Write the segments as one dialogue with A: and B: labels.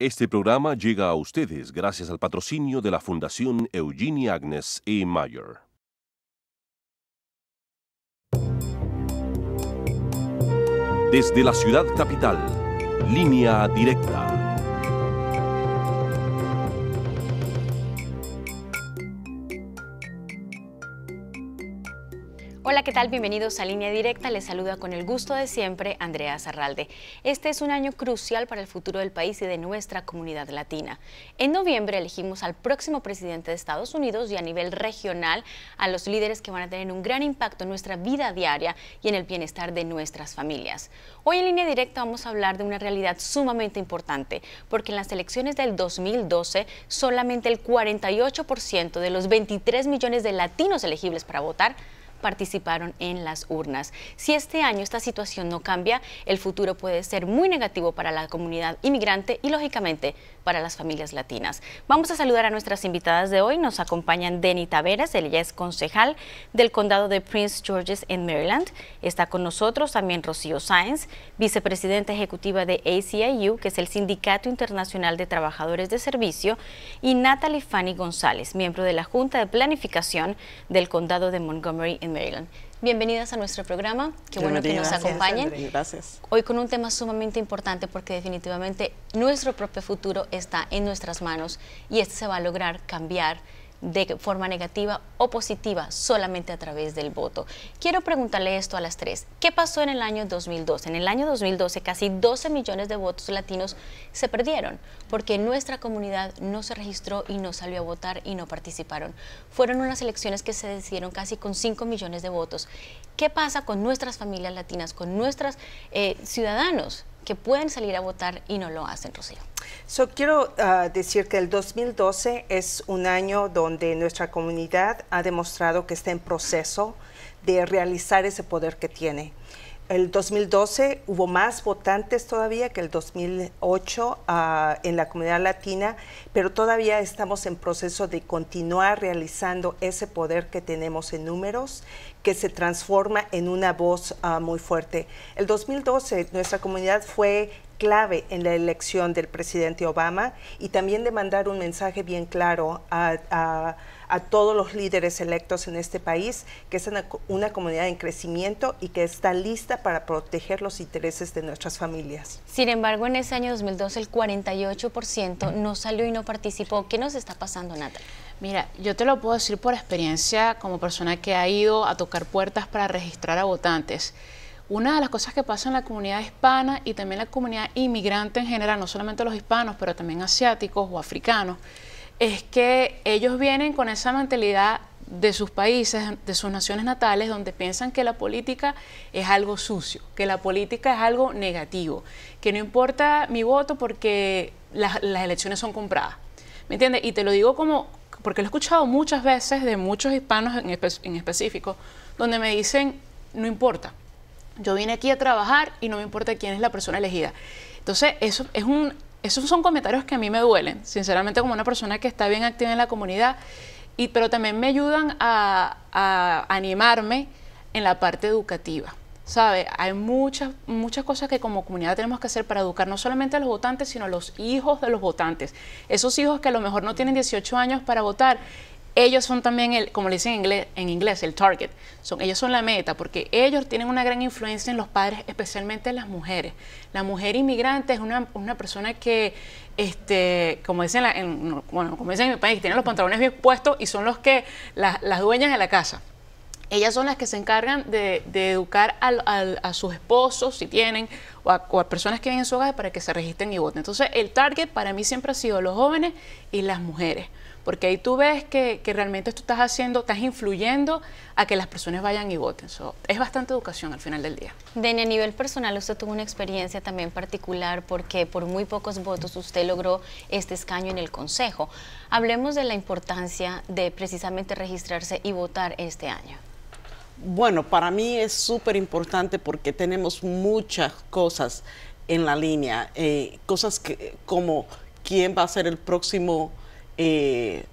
A: Este programa llega a ustedes gracias al patrocinio de la Fundación Eugenia Agnes E. Mayer. Desde la ciudad capital,
B: línea directa.
C: Hola, ¿qué tal? Bienvenidos a Línea Directa. Les saluda con el gusto de siempre Andrea Zarralde. Este es un año crucial para el futuro del país y de nuestra comunidad latina. En noviembre elegimos al próximo presidente de Estados Unidos y a nivel regional a los líderes que van a tener un gran impacto en nuestra vida diaria y en el bienestar de nuestras familias. Hoy en Línea Directa vamos a hablar de una realidad sumamente importante, porque en las elecciones del 2012 solamente el 48% de los 23 millones de latinos elegibles para votar participaron en las urnas. Si este año esta situación no cambia, el futuro puede ser muy negativo para la comunidad inmigrante y lógicamente para las familias latinas. Vamos a saludar a nuestras invitadas de hoy. Nos acompañan Denny Taveras, ella es concejal del condado de Prince George's en Maryland. Está con nosotros también Rocío Sáenz, vicepresidenta ejecutiva de ACIU, que es el Sindicato Internacional de Trabajadores de Servicio, y Natalie Fanny González, miembro de la Junta de Planificación del condado de Montgomery en Maryland. Bienvenidas a nuestro programa, qué bueno que nos acompañen. gracias. Hoy con un tema sumamente importante porque definitivamente nuestro propio futuro está en nuestras manos y este se va a lograr cambiar de forma negativa o positiva solamente a través del voto. Quiero preguntarle esto a las tres. ¿Qué pasó en el año 2012? En el año 2012 casi 12 millones de votos latinos se perdieron porque nuestra comunidad no se registró y no salió a votar y no participaron. Fueron unas elecciones que se decidieron casi con 5 millones de votos. ¿Qué pasa con nuestras familias latinas, con nuestros eh, ciudadanos que pueden salir a votar y no lo hacen, Rocío?
A: So, quiero ah, decir que el 2012 es un año donde nuestra comunidad ha demostrado que está en proceso de realizar ese poder que tiene. El 2012 hubo más votantes todavía que el 2008 ah, en la comunidad latina, pero todavía estamos en proceso de continuar realizando ese poder que tenemos en números, que se transforma en una voz ah, muy fuerte. El 2012 nuestra comunidad fue clave en la elección del presidente Obama y también de mandar un mensaje bien claro a, todos los líderes electos en este país, que es una, una, comunidad en crecimiento y que está lista para proteger los intereses de nuestras familias.
C: Sin embargo, en ese año 2012 el 48% no salió y no participó. ¿Qué nos está pasando, Natalia?
D: Mira, yo te lo puedo decir por experiencia como persona que ha ido a tocar puertas para registrar a votantes una de las cosas que pasa en la comunidad hispana y también la comunidad inmigrante en general, no solamente los hispanos, pero también asiáticos o africanos, es que ellos vienen con esa mentalidad de sus países, de sus naciones natales, donde piensan que la política es algo sucio, que la política es algo negativo, que no importa mi voto porque las, elecciones son compradas. ¿Me entiendes? Y te lo digo como, porque lo he escuchado muchas veces de muchos hispanos en específico, donde me dicen, no importa, yo vine aquí a trabajar y no me importa quién es la persona elegida. Entonces, eso es un, esos son comentarios que a mí me duelen, sinceramente, como una persona que está bien activa en la comunidad, y, pero también me ayudan a, animarme en la parte educativa. ¿Sabe? Hay muchas, muchas cosas que como comunidad tenemos que hacer para educar no solamente a los votantes, sino a los hijos de los votantes. Esos hijos que a lo mejor no tienen 18 años para votar ellos son también, el, como le dicen en inglés, el target. Son, ellos son la meta porque ellos tienen una gran influencia en los padres, especialmente en las mujeres. La mujer inmigrante es una, persona que, este, como, dicen en, bueno, como dicen en mi país, tienen los pantalones bien puestos y son los que las dueñas de la casa. Ellas son las que se encargan de, educar a sus esposos, si tienen, o a, personas que viven en su hogar para que se registren y voten. Entonces, el target para mí siempre ha sido los jóvenes y las mujeres porque ahí tú ves que, realmente tú estás haciendo, estás influyendo a que las personas vayan y voten. es bastante educación al final del día.
C: Deni, a nivel personal, usted tuvo una experiencia también particular porque por muy pocos votos usted logró este escaño en el Consejo. Hablemos de la importancia de precisamente registrarse y votar este año.
B: Bueno, para mí es súper importante porque tenemos muchas cosas en la línea, eh, cosas que, como quién va a ser el próximo eh,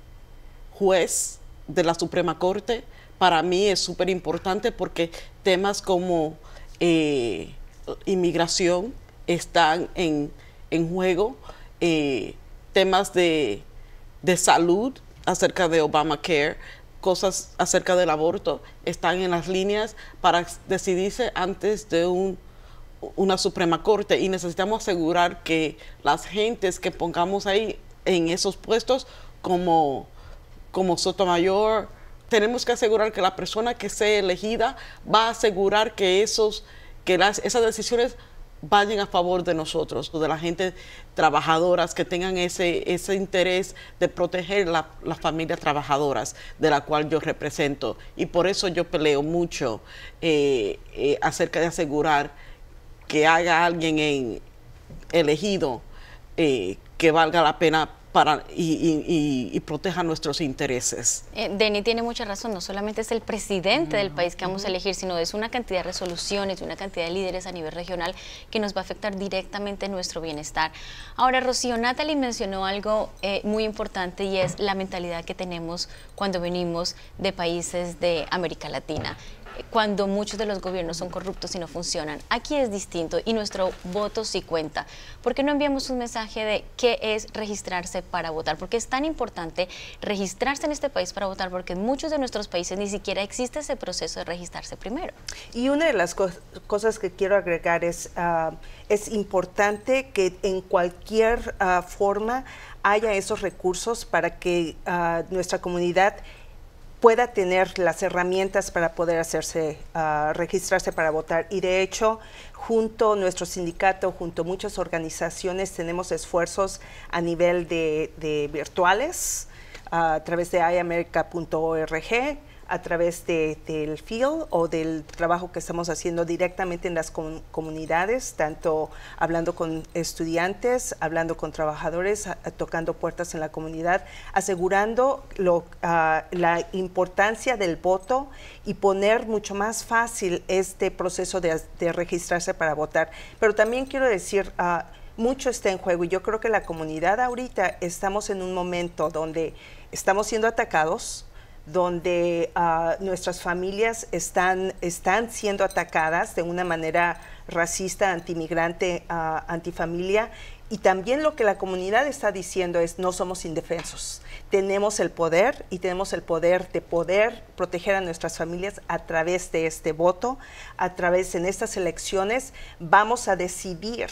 B: juez de la Suprema Corte, para mí es súper importante porque temas como eh, inmigración están en, juego, eh, temas de, salud acerca de Obamacare, cosas acerca del aborto están en las líneas para decidirse antes de una Suprema Corte y necesitamos asegurar que las gentes que pongamos ahí en esos puestos como, como Sotomayor. Tenemos que asegurar que la persona que sea elegida va a asegurar que, esos, que las, esas decisiones vayan a favor de nosotros, de la gente trabajadoras que tengan ese, ese interés de proteger la, las familias trabajadoras de la cual yo represento. Y por eso yo peleo mucho eh, eh, acerca de asegurar que haga alguien elegido eh, que valga la pena para, y, proteja nuestros intereses.
C: Eh, Deni tiene mucha razón, no solamente es el presidente del país que vamos a elegir, sino es una cantidad de resoluciones, una cantidad de líderes a nivel regional que nos va a afectar directamente nuestro bienestar. Ahora, Rocío Natalie mencionó algo eh, muy importante y es la mentalidad que tenemos cuando venimos de países de América Latina cuando muchos de los gobiernos son corruptos y no funcionan. Aquí es distinto y nuestro voto sí cuenta. ¿Por qué no enviamos un mensaje de qué es registrarse para votar? Porque es tan importante registrarse en este país para votar porque en muchos de nuestros países ni siquiera existe ese proceso de registrarse primero.
A: Y una de las cosas que quiero agregar es, ah, es importante que en cualquier ah, forma haya esos recursos para que ah, nuestra comunidad pueda tener las herramientas para poder hacerse, ah, registrarse para votar. Y de hecho, junto nuestro sindicato, junto a muchas organizaciones, tenemos esfuerzos a nivel de, virtuales ah, a través de iamerica.org a través del field o del trabajo que estamos haciendo directamente en las comunidades, tanto hablando con estudiantes, hablando con trabajadores, tocando puertas en la comunidad, asegurando lo, ah, la importancia del voto y poner mucho más fácil este proceso de, registrarse para votar. Pero también quiero decir... Ah, mucho está en juego y yo creo que la comunidad ahorita estamos en un momento donde estamos siendo atacados, donde ah, nuestras familias están, siendo atacadas de una manera racista, antimigrante, ah, antifamilia. Y también lo que la comunidad está diciendo es, no somos indefensos, tenemos el poder y tenemos el poder de poder proteger a nuestras familias a través de este voto, a través de estas elecciones, vamos a decidir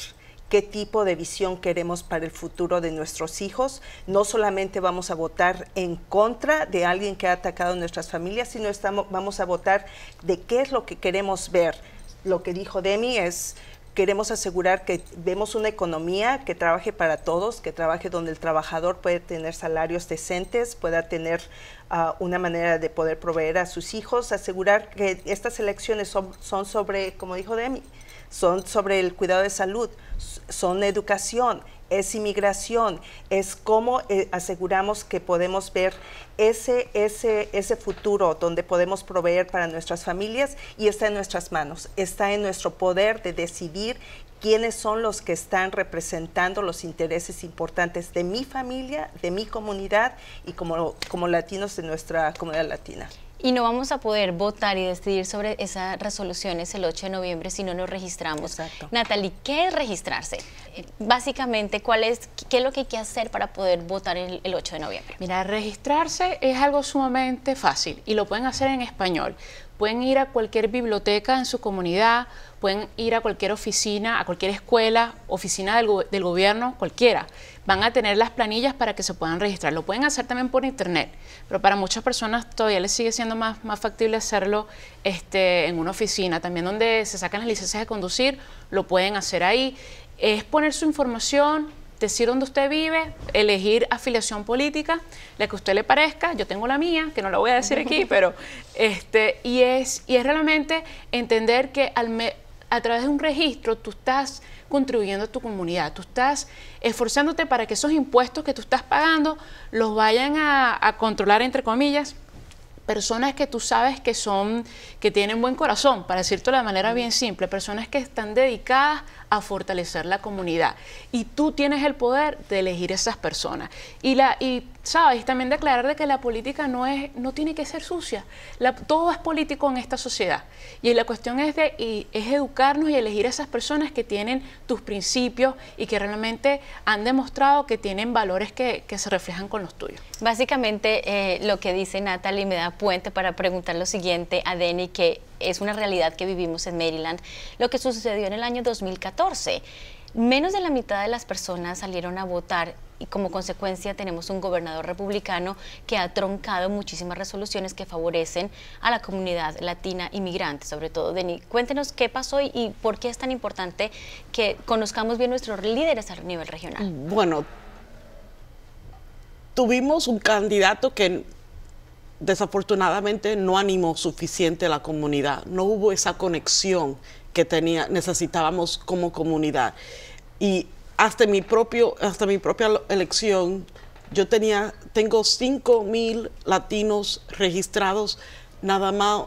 A: qué tipo de visión queremos para el futuro de nuestros hijos. No solamente vamos a votar en contra de alguien que ha atacado nuestras familias, sino estamos, vamos a votar de qué es lo que queremos ver. Lo que dijo Demi es queremos asegurar que vemos una economía que trabaje para todos, que trabaje donde el trabajador puede tener salarios decentes, pueda tener ah, una manera de poder proveer a sus hijos, asegurar que estas elecciones son, son sobre, como dijo Demi, son sobre el cuidado de salud, son educación, es inmigración, es cómo eh, aseguramos que podemos ver ese, ese, ese futuro donde podemos proveer para nuestras familias y está en nuestras manos, está en nuestro poder de decidir quiénes son los que están representando los intereses importantes de mi familia, de mi comunidad y como, como latinos de nuestra comunidad latina
C: y no vamos a poder votar y decidir sobre esas resoluciones el 8 de noviembre si no nos registramos. Natalie, ¿qué es registrarse? Básicamente, ¿cuál es, ¿qué es lo que hay que hacer para poder votar el 8 de noviembre? Mira, registrarse
D: es algo sumamente fácil y lo pueden hacer en español. Pueden ir a cualquier biblioteca en su comunidad, pueden ir a cualquier oficina, a cualquier escuela, oficina del, gobierno, cualquiera. Van a tener las planillas para que se puedan registrar. Lo pueden hacer también por internet, pero para muchas personas todavía les sigue siendo más, más factible hacerlo este, en una oficina. También donde se sacan las licencias de conducir, lo pueden hacer ahí. Es poner su información, decir dónde usted vive, elegir afiliación política, la que a usted le parezca, yo tengo la mía, que no la voy a decir aquí, pero este, y es, y es realmente entender que al me, a través de un registro tú estás contribuyendo a tu comunidad, tú estás esforzándote para que esos impuestos que tú estás pagando los vayan a, a controlar, entre comillas, personas que tú sabes que son, que tienen buen corazón, para decirlo de manera bien simple, personas que están dedicadas a fortalecer la comunidad. Y tú tienes el poder de elegir esas personas. Y, la, y sabes, también declarar de que la política no, es, no tiene que ser sucia. La, todo es político en esta sociedad. Y la cuestión es, de, y, es educarnos y elegir esas personas que tienen tus principios y que realmente han demostrado que tienen valores que, se reflejan con los tuyos.
C: Básicamente eh, lo que dice Natalie me da puente para preguntar lo siguiente a Denny que es una realidad que vivimos en Maryland, lo que sucedió en el año 2014. Menos de la mitad de las personas salieron a votar y como consecuencia tenemos un gobernador republicano que ha troncado muchísimas resoluciones que favorecen a la comunidad latina inmigrante, sobre todo. Denis, cuéntenos qué pasó y por qué es tan importante que conozcamos bien nuestros líderes a nivel regional.
B: Bueno, tuvimos un candidato que desafortunadamente no animó suficiente la comunidad, no hubo esa conexión que tenía, necesitábamos como comunidad. Y hasta mi, propio, hasta mi propia elección, yo tenía, tengo 5 mil latinos registrados, nada más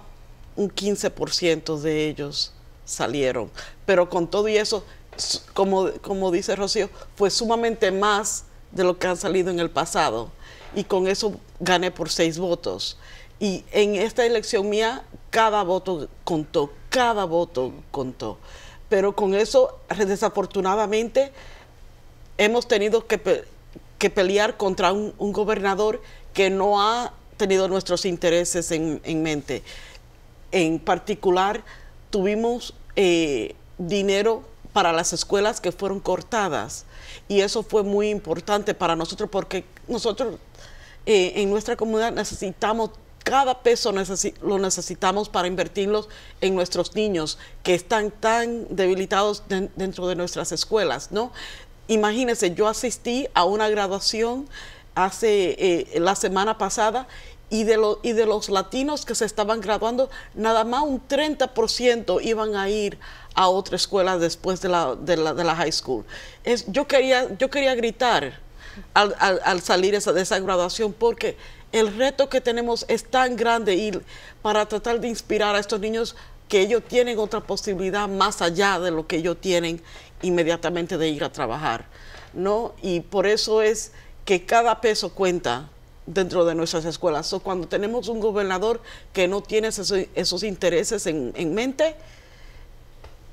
B: un 15% de ellos salieron. Pero con todo y eso, como, como dice Rocío, fue sumamente más de lo que han salido en el pasado y con eso gané por seis votos. Y en esta elección mía, cada voto contó, cada voto contó. Pero con eso, desafortunadamente, hemos tenido que, pelear contra un, gobernador que no ha tenido nuestros intereses en, mente. En particular, tuvimos eh, dinero para las escuelas que fueron cortadas. Y eso fue muy importante para nosotros porque nosotros eh, en nuestra comunidad necesitamos cada peso lo necesitamos para invertirlos en nuestros niños que están tan debilitados dentro de nuestras escuelas, ¿no? Imagínense, yo asistí a una graduación hace eh, la semana pasada y de, y de los latinos que se estaban graduando, nada más un 30% iban a ir a otra escuela después de la, de la, high school. yo, quería, yo quería gritar, al, salir esa, de esa graduación, porque el reto que tenemos es tan grande y para tratar de inspirar a estos niños que ellos tienen otra posibilidad más allá de lo que ellos tienen inmediatamente de ir a trabajar, ¿no? Y por eso es que cada peso cuenta dentro de nuestras escuelas. cuando tenemos un gobernador que no tiene esos, intereses en, en mente,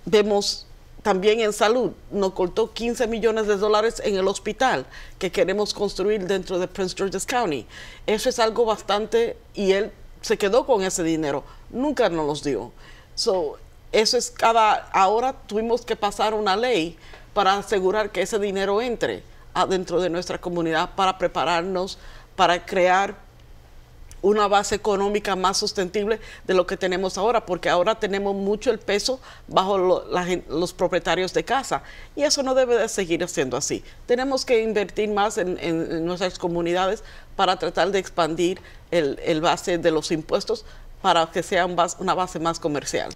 B: vemos también en salud nos cortó 15 millones de dólares en el hospital que queremos construir dentro de Prince George's County. Eso es algo bastante y él se quedó con ese dinero. Nunca nos lo dio. So, eso es cada ahora tuvimos que pasar una ley para asegurar que ese dinero entre dentro de nuestra comunidad para prepararnos para crear una base económica más sustentable de lo que tenemos ahora, porque ahora tenemos mucho el peso bajo los propietarios de casa y eso no debe de seguir siendo así. Tenemos que invertir más en, nuestras comunidades para tratar de expandir el, base de los impuestos para que sea una base más comercial.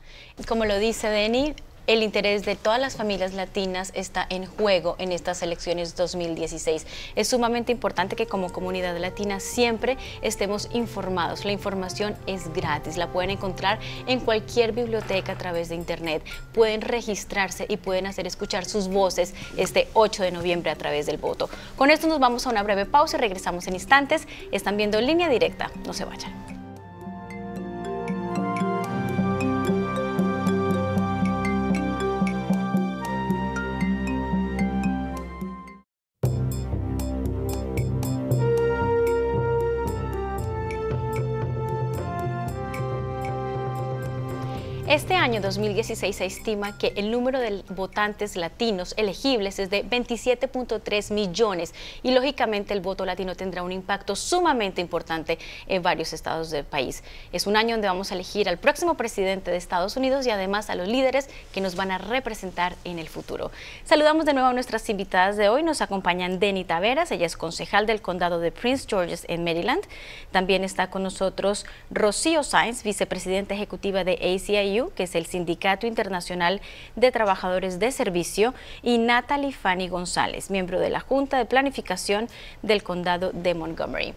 C: Como lo dice Denny, el interés de todas las familias latinas está en juego en estas elecciones 2016. Es sumamente importante que como comunidad latina siempre estemos informados. La información es gratis, la pueden encontrar en cualquier biblioteca a través de internet. Pueden registrarse y pueden hacer escuchar sus voces este 8 de noviembre a través del voto. Con esto nos vamos a una breve pausa y regresamos en instantes. Están viendo Línea Directa, no se vayan. Este año 2016 se estima que el número de votantes latinos elegibles es de 27.3 millones y lógicamente el voto latino tendrá un impacto sumamente importante en varios estados del país. Es un año donde vamos a elegir al próximo presidente de Estados Unidos y además a los líderes que nos van a representar en el futuro. Saludamos de nuevo a nuestras invitadas de hoy. Nos acompañan Denny Taveras, ella es concejal del condado de Prince George's en Maryland. También está con nosotros Rocío Sainz, vicepresidenta ejecutiva de ACIU que es el Sindicato Internacional de Trabajadores de Servicio, y Natalie Fanny González, miembro de la Junta de Planificación del Condado de Montgomery.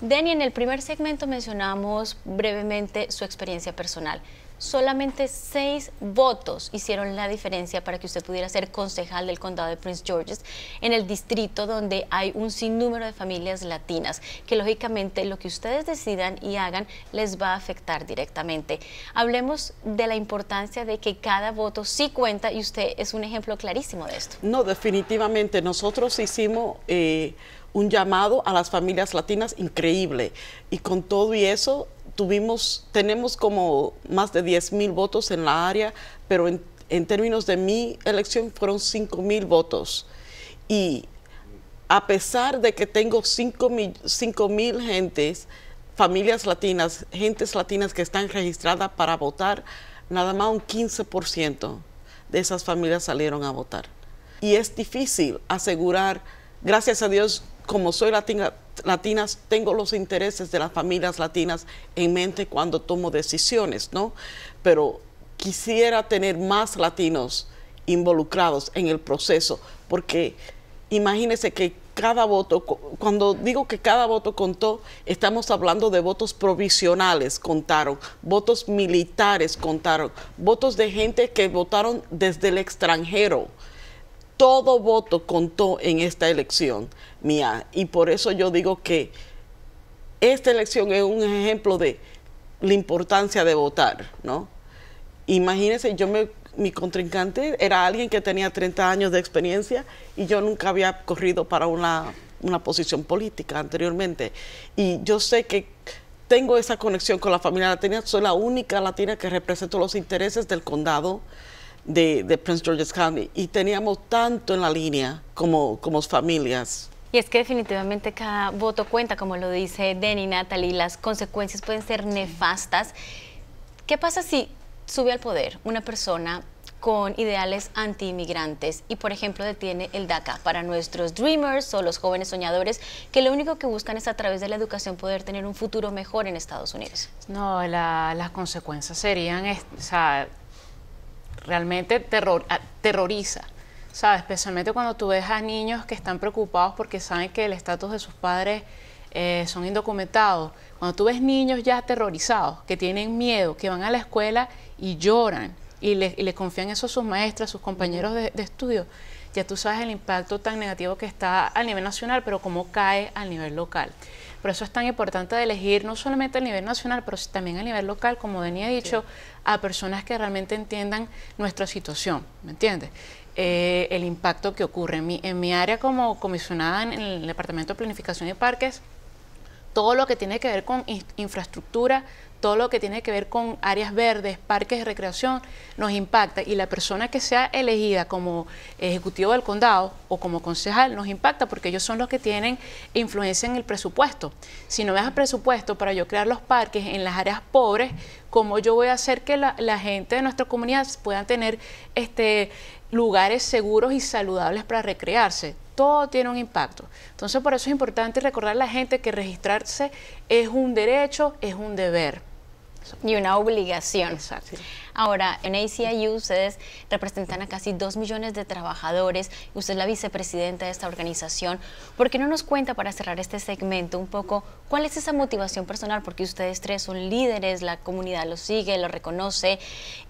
C: Denny, en el primer segmento mencionamos brevemente su experiencia personal solamente seis votos hicieron la diferencia para que usted pudiera ser concejal del condado de Prince George's en el distrito donde hay un sinnúmero de familias latinas, que lógicamente lo que ustedes decidan y hagan les va a afectar directamente. Hablemos de la importancia de que cada voto sí cuenta y usted es un ejemplo clarísimo de esto.
B: No, definitivamente. Nosotros hicimos... Eh, un llamado a las familias latinas increíble. Y con todo y eso, tuvimos, tenemos como más de 10 mil votos en la área, pero en, en términos de mi elección fueron 5 mil votos. Y a pesar de que tengo 5 mil gentes, familias latinas, gentes latinas que están registradas para votar, nada más un 15% de esas familias salieron a votar. Y es difícil asegurar, gracias a Dios, como soy latina, latinas, tengo los intereses de las familias latinas en mente cuando tomo decisiones, ¿no? Pero quisiera tener más latinos involucrados en el proceso, porque imagínense que cada voto, cuando digo que cada voto contó, estamos hablando de votos provisionales contaron, votos militares contaron, votos de gente que votaron desde el extranjero todo voto contó en esta elección mía. Y por eso yo digo que esta elección es un ejemplo de la importancia de votar, ¿no? Imagínense, yo mi contrincante era alguien que tenía 30 años de experiencia y yo nunca había corrido para una, una posición política anteriormente. Y yo sé que tengo esa conexión con la familia latina, soy la única latina que represento los intereses del condado, de, Prince George's County y teníamos tanto en la línea como, como familias.
C: Y es que definitivamente cada voto cuenta, como lo dice Denny Natalie, las consecuencias pueden ser nefastas. ¿Qué pasa si sube al poder una persona con ideales anti-inmigrantes y, por ejemplo, detiene el DACA para nuestros dreamers o los jóvenes soñadores que lo único que buscan es a través de la educación poder tener un futuro mejor en Estados Unidos.
D: No, las consecuencias serían, o sea, realmente terror, terroriza. ¿Sabes? Especialmente cuando tú ves a niños que están preocupados porque saben que el estatus de sus padres eh, son indocumentados. Cuando tú ves niños ya aterrorizados, que tienen miedo, que van a la escuela y lloran y les confían eso a sus maestras, a sus compañeros de, de estudio, ya tú sabes el impacto tan negativo que está a nivel nacional, pero cómo cae a nivel local. Por eso es tan importante de elegir no solamente a nivel nacional, pero también a nivel local, como venía ha dicho, a personas que realmente entiendan nuestra situación, ¿me entiendes? Eh, el impacto que ocurre. En en mi área como comisionada en el Departamento de Planificación y Parques, todo lo que tiene que ver con infraestructura, todo lo que tiene que ver con áreas verdes, parques de recreación, nos impacta. Y la persona que sea elegida como ejecutivo del condado o como concejal nos impacta porque ellos son los que tienen influencia en el presupuesto. Si no me das presupuesto para yo crear los parques en las áreas pobres, ¿cómo yo voy a hacer que la, gente de nuestra comunidad puedan tener este, lugares seguros y saludables para recrearse? todo tiene un impacto. Entonces por eso es importante recordar a la gente que registrarse es un derecho, es un deber.
C: Y una obligación. Exacto. Ahora, en ACIU ustedes representan a casi dos millones de trabajadores, usted es la vicepresidenta de esta organización. ¿Por qué no nos cuenta para cerrar este segmento un poco cuál es esa motivación personal? Porque ustedes tres son líderes, la comunidad los sigue, los reconoce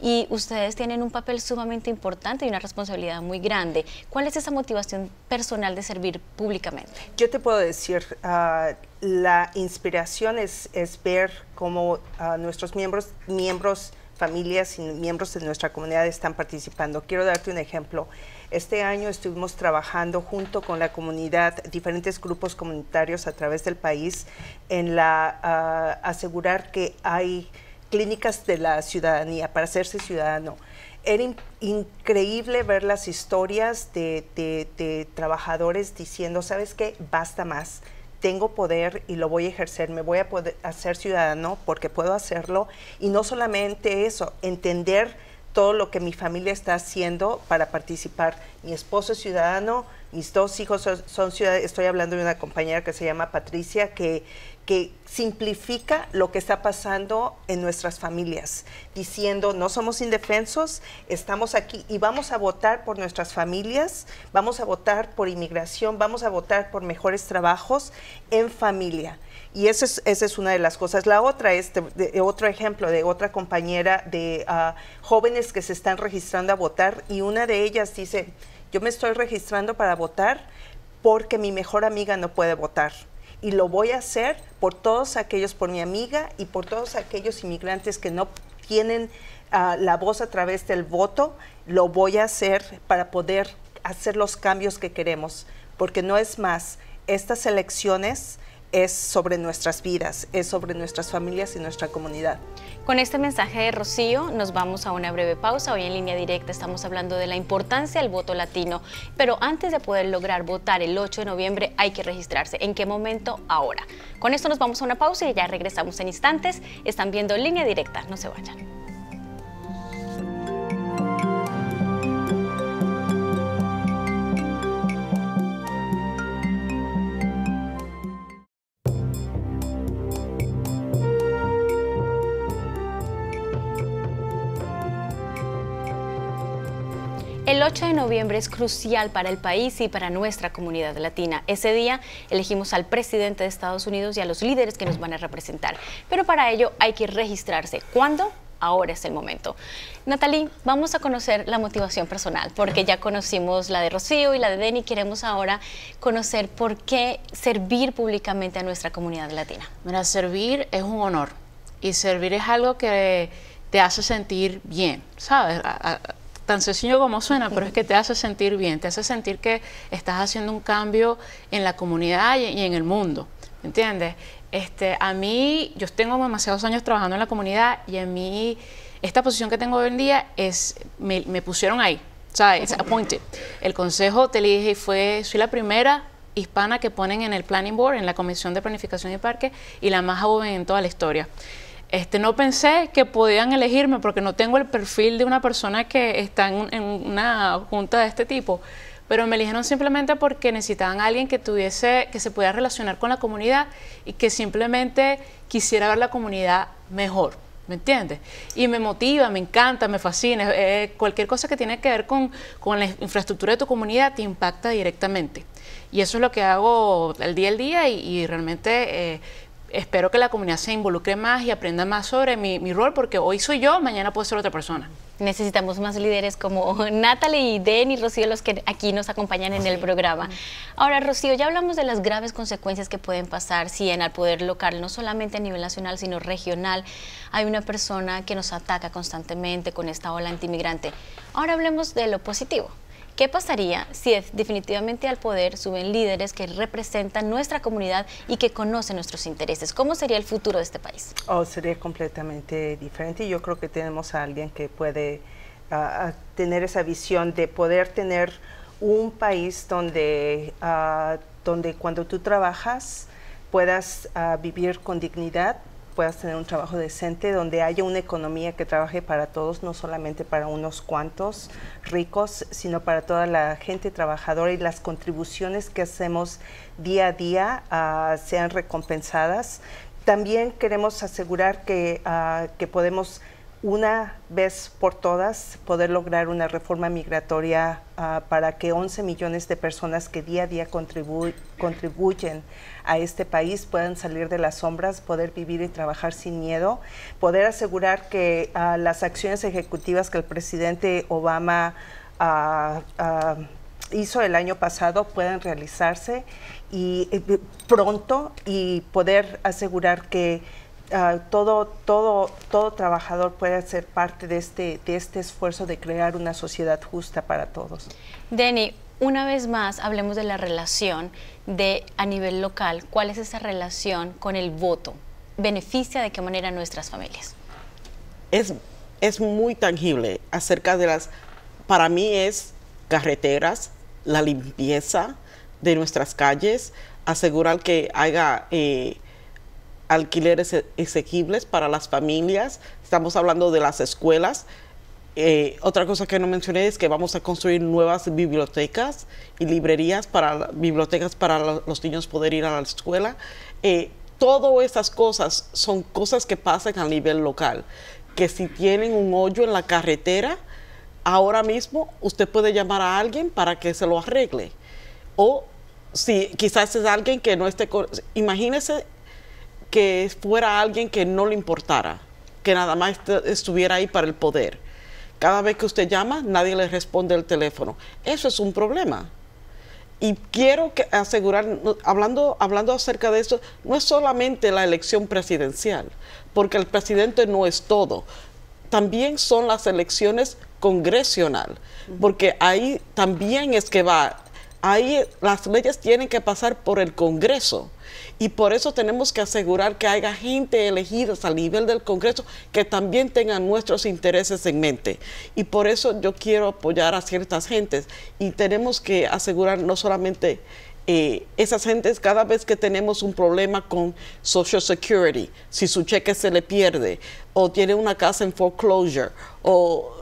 C: y ustedes tienen un papel sumamente importante y una responsabilidad muy grande. ¿Cuál es esa motivación personal de servir públicamente?
A: Yo te puedo decir... Ah, la inspiración es, ver cómo ah, nuestros miembros, miembros familias y miembros de nuestra comunidad están participando. Quiero darte un ejemplo. Este año estuvimos trabajando junto con la comunidad, diferentes grupos comunitarios a través del país, en la ah, asegurar que hay clínicas de la ciudadanía para hacerse ciudadano. Era increíble ver las historias de, de trabajadores diciendo, ¿sabes qué? Basta más tengo poder y lo voy a ejercer, me voy a poder hacer ciudadano porque puedo hacerlo. Y no solamente eso, entender todo lo que mi familia está haciendo para participar. Mi esposo es ciudadano, mis dos hijos son, ciudadanos, estoy hablando de una compañera que se llama Patricia, que, que simplifica lo que está pasando en nuestras familias, diciendo no somos indefensos, estamos aquí y vamos a votar por nuestras familias, vamos a votar por inmigración, vamos a votar por mejores trabajos en familia. Y esa es, una de las cosas. La otra es otro ejemplo de otra compañera de ah, jóvenes que se están registrando a votar y una de ellas dice, yo me estoy registrando para votar porque mi mejor amiga no puede votar y lo voy a hacer por todos aquellos, por mi amiga y por todos aquellos inmigrantes que no tienen ah, la voz a través del voto, lo voy a hacer para poder hacer los cambios que queremos, porque no es más, estas elecciones es sobre nuestras vidas, es sobre
C: nuestras familias y nuestra comunidad. Con este mensaje de Rocío nos vamos a una breve pausa. Hoy en línea directa estamos hablando de la importancia del voto latino, pero antes de poder lograr votar el 8 de noviembre hay que registrarse. ¿En qué momento? Ahora. Con esto nos vamos a una pausa y ya regresamos en instantes. Están viendo línea directa, no se vayan. El 8 de noviembre es crucial para el país y para nuestra comunidad latina. Ese día elegimos al presidente de Estados Unidos y a los líderes que nos van a representar. Pero para ello hay que registrarse. ¿Cuándo? ahora es el momento. Natalie, vamos a conocer la motivación personal, porque ya conocimos la de Rocío y la de Denny, queremos ahora conocer por qué servir públicamente a nuestra comunidad latina. Mira, servir es
D: un honor y servir es algo que te hace sentir bien, ¿sabes? tan sencillo como suena, pero es que te hace sentir bien, te hace sentir que estás haciendo un cambio en la comunidad y, en el mundo, ¿entiendes? Este, a mí, yo tengo demasiados años trabajando en la comunidad y a mí esta posición que tengo hoy en día es, me, pusieron ahí, ¿sabes? Appointed. El consejo, te dije, fue, soy la primera hispana que ponen en el Planning Board, en la Comisión de Planificación y Parque, y la más joven en toda la historia. Este, no pensé que podían elegirme porque no tengo el perfil de una persona que está en, una junta de este tipo pero me eligieron simplemente porque necesitaban a alguien que tuviese, que se pudiera relacionar con la comunidad y que simplemente quisiera ver la comunidad mejor. ¿Me entiendes? Y me motiva, me encanta, me fascina. Eh, eh, cualquier cosa que tiene que ver con, la infraestructura de tu comunidad te impacta directamente. Y eso es lo que hago el día al día y, realmente eh, espero que la comunidad se involucre más y aprenda más sobre mi, rol, porque hoy soy yo, mañana puedo ser otra persona
C: necesitamos más líderes como Natalie, y Denny, Rocío, los que aquí nos acompañan en el programa. Ahora, Rocío, ya hablamos de las graves consecuencias que pueden pasar si en el poder local, no solamente a nivel nacional, sino regional, hay una persona que nos ataca constantemente con esta ola antimigrante. Ahora hablemos de lo positivo. ¿Qué pasaría si definitivamente al poder suben líderes que representan nuestra comunidad y que conocen nuestros intereses? ¿Cómo sería el futuro de este país?
A: Oh, sería completamente diferente. Yo creo que tenemos a alguien que puede ah, ah, tener esa visión de poder tener un país donde, ah, donde cuando tú trabajas puedas vivir con dignidad, puedas tener un trabajo decente, donde haya una economía que trabaje para todos, no solamente para unos cuantos ricos, sino para toda la gente trabajadora y las contribuciones que hacemos día a día ah, sean recompensadas. También queremos asegurar que, ah, que podemos una vez por todas poder lograr una reforma migratoria ah, para que 11 millones de personas que día a día contribuyen a este país puedan salir de las sombras, poder vivir y trabajar sin miedo, poder asegurar que ah, las acciones ejecutivas que el presidente Obama ah, hizo el año pasado puedan realizarse y eh, pronto y poder asegurar que Ah, todo, todo, todo trabajador puede ser parte de este, de este esfuerzo de crear una sociedad justa para todos.
C: Denny, una vez más hablemos de la relación de a nivel local. ¿Cuál es esa relación con el voto? ¿Beneficia de qué manera a nuestras familias?
B: Es, es muy tangible acerca de las, para mí es carreteras, la limpieza de nuestras calles, asegurar que haya eh, alquileres exequibles para las familias, estamos hablando de las escuelas. Eh, otra cosa que no mencioné es que vamos a construir nuevas bibliotecas y librerías para bibliotecas para los niños poder ir a la escuela. Eh, todas esas cosas son cosas que pasan a nivel local, que si tienen un hoyo en la carretera, ahora mismo usted puede llamar a alguien para que se lo arregle. O si quizás es alguien que no esté... Imagínese que fuera alguien que no le importara, que nada más estuviera ahí para el poder. Cada vez que usted llama, nadie le responde el teléfono. Eso es un problema. Y quiero que asegurar, hablando, hablando acerca de eso, no es solamente la elección presidencial, porque el presidente no es todo. También son las elecciones congresional, porque ahí también es que va, ahí las leyes tienen que pasar por el Congreso y por eso tenemos que asegurar que haya gente elegida a nivel del Congreso que también tenga nuestros intereses en mente. Y por eso yo quiero apoyar a ciertas gentes. Y tenemos que asegurar no solamente eh, esas gentes cada vez que tenemos un problema con Social Security, si su cheque se le pierde, o tiene una casa en foreclosure, o,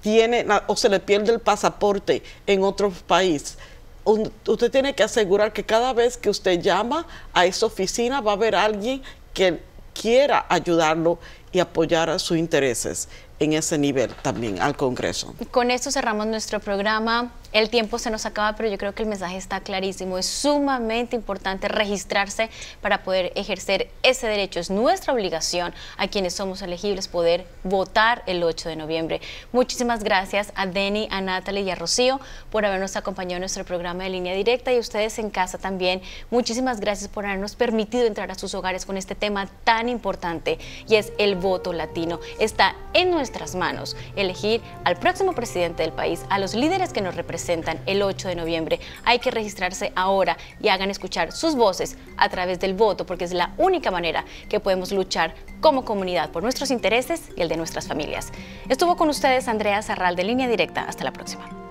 B: tiene, o se le pierde el pasaporte en otro país usted tiene que asegurar que cada vez que usted llama a esa oficina va a haber alguien que quiera ayudarlo y apoyar a sus intereses en ese nivel también al Congreso.
C: Con esto cerramos nuestro programa. El tiempo se nos acaba, pero yo creo que el mensaje está clarísimo. Es sumamente importante registrarse para poder ejercer ese derecho. Es nuestra obligación a quienes somos elegibles poder votar el 8 de noviembre. Muchísimas gracias a Denny, a Natalie y a Rocío por habernos acompañado en nuestro programa de línea directa y a ustedes en casa también. Muchísimas gracias por habernos permitido entrar a sus hogares con este tema tan importante y es el voto latino. Está en nuestras manos elegir al próximo presidente del país, a los líderes que nos representan el 8 de noviembre. Hay que registrarse ahora y hagan escuchar sus voces a través del voto porque es la única manera que podemos luchar como comunidad por nuestros intereses y el de nuestras familias. Estuvo con ustedes Andrea Sarral de Línea Directa. Hasta la próxima.